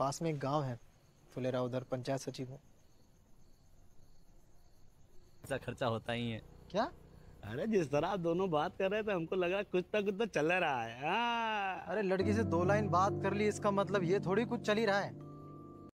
पास में एक गांव है फुलेरा उधर पंचायत सचिव हूँ खर्चा होता ही है क्या अरे जिस तरह आप दोनों बात कर रहे थे हमको लगा कुछ तो कुछ तो चल रहा है आ... हाँ। अरे लड़की से दो लाइन बात कर ली इसका मतलब ये थोड़ी कुछ चल ही रहा है